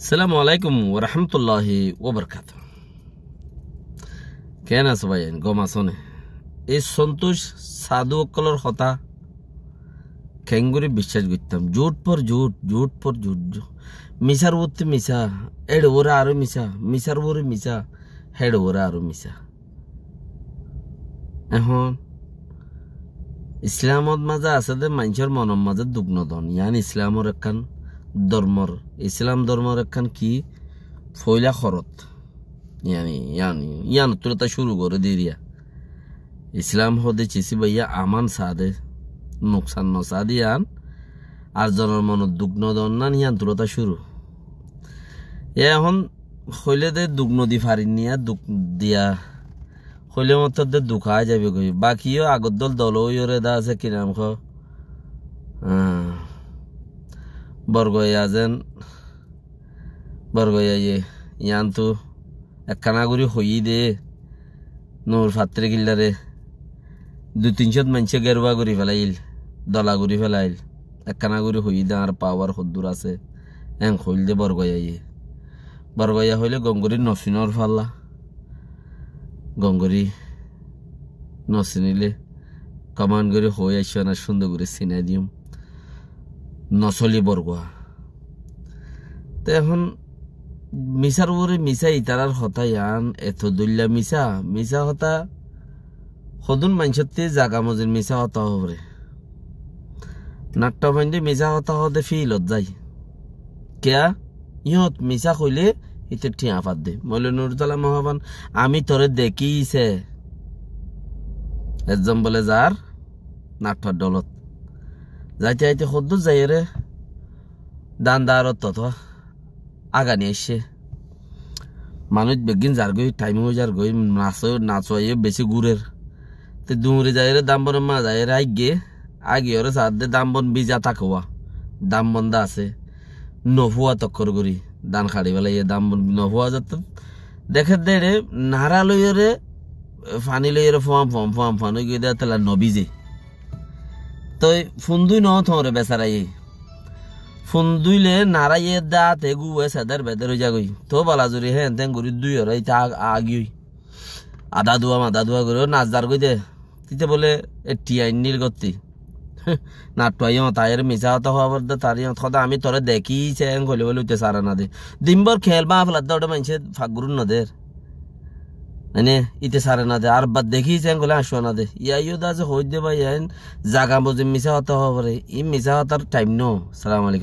আসসালামু আলাইকুম ওয়া রাহমাতুল্লাহি ওয়া বারাকাতু কেনে সваяন গোমা সনে ইস সন্তোষ সাদোকলর হতা খেঙ্গুরি বিশ্বাজগত্তম জুত পর জুত জুত পর জুত মিশারবুত মিশা হেড ওরা আর মিশা মিশারবুর মিশা হেড ওরা আর মিশা এখন ইসলাম মতmaja আসদে মনচর মনমজা দুবনো দন ইয়ানি ইসলামর কান ধৰ্মৰ ইছলাম ধৰ্মৰ এখন কি ফৈলা খৰত ইয়ান উত্তৰ এটা চুৰ কৰে দেৰিয়া ইছলাম সদে চিচি বাইয়া আমান চাহ দে নোকচান নচা দি আন আৰজনৰ মনত দুগ্ন দন্নান ইয়ান তোৰ এটা চুৰু এ এখন শৈলে দে দুগ নদী ফাৰি নিয়া দুখ দিয়া শৈলে মঠত দে দুখা যাবিগৈ বাকীও আগত দল দলৈ এটা আছে কি নামখ বরগয়াজেন ইয়াজেন বর্গ ইয়ে ইয়ান তো একখানাগুড়ি হই দে নূর ফাত্রে গিল্লারে দু তিনশো মানুষে গেরুয়া করে ফেলাইল দলা করে ফেলাইল একখানা করে হই দে আর পাওয়ার সদ্দুর আছে এং হইল দে বরগয়া ইয়ে বরগয়া হইলে গঙ্গরির নসিনর ফাল্লা গঙ্গরি নসিনিলে কমান করে হয়ে আসছে না সুন্দর করে সিনাই দিম নচলি বৰগোৱা তে এখন মিছাৰ উপৰি মিছা ইটাৰাৰ হতা ইয়ান এথদুলীয়া মিছা মিছা হতা সদুন মাঞ্চতে জাগা মজিৰ মিছা হতা হ'বৰে নাট্য মাইণ্ডে মিছা হতা হতে ফিলত যায় কিয়া ইহঁত মিছা কইলে এতিয়া ঠিয়া পাত দে মইলে নুৰজালা মহাবান আমি তৰে দেখিছে এজন বোলে যাৰ নাট্যৰ দলত যাইতে যাইতে সদ্যুর যাইরে দান দাঁড়ত তো আগা নিয়ে এসছে মানুষ বেগিন যার গই টাইমে যার গই নাচ নাচ বেশি গুড়ের তো ডুমুরি যাইরে দাম বন মা যাইরে আগে আগে ওরে সার দে দাম বন বিজা থাকোয়া দাম বন্দা আছে নফুয়া তক্কর করি দান খাড়ি বেলায় দাম বন নফুয়া যত দেখে দেড়ে নাড়া লইরে ফানি লইরে ফম ফম ফম ফান গিয়ে দেওয়া তাহলে নবীজে তো ফুন্দুই ন থরে বেচারাই ফুন্দুইলে নারাইয়ে দাঁত এগু এ সেদার বেদের হয়ে যাগই তো বালা হ্যাঁ তেন গুড়ি দুই হরাই তা আগিই আদা দুয়া মাদা দুয়া করে নাচ দার কই দে তিতে বলে এ টিয়াইন নীল গত্তি নাট্যাই তাইয়ের মিশা তো হওয়ার তারি কথা আমি তোরে দেখি চেন কইলে বলে উঠতে সারা না দে দিনভর খেলবা ফেলার দৌড়ে মানুষের ফাগুরুন নদের মানে ইতে সারে না দে আর বাদ দেখি গলে আসো না দে ইয়াইও দা যে ভাই জাগা বুঝে মিছা হতে হবে ই মিশা হতার টাইম নো সালাম আলাইকুম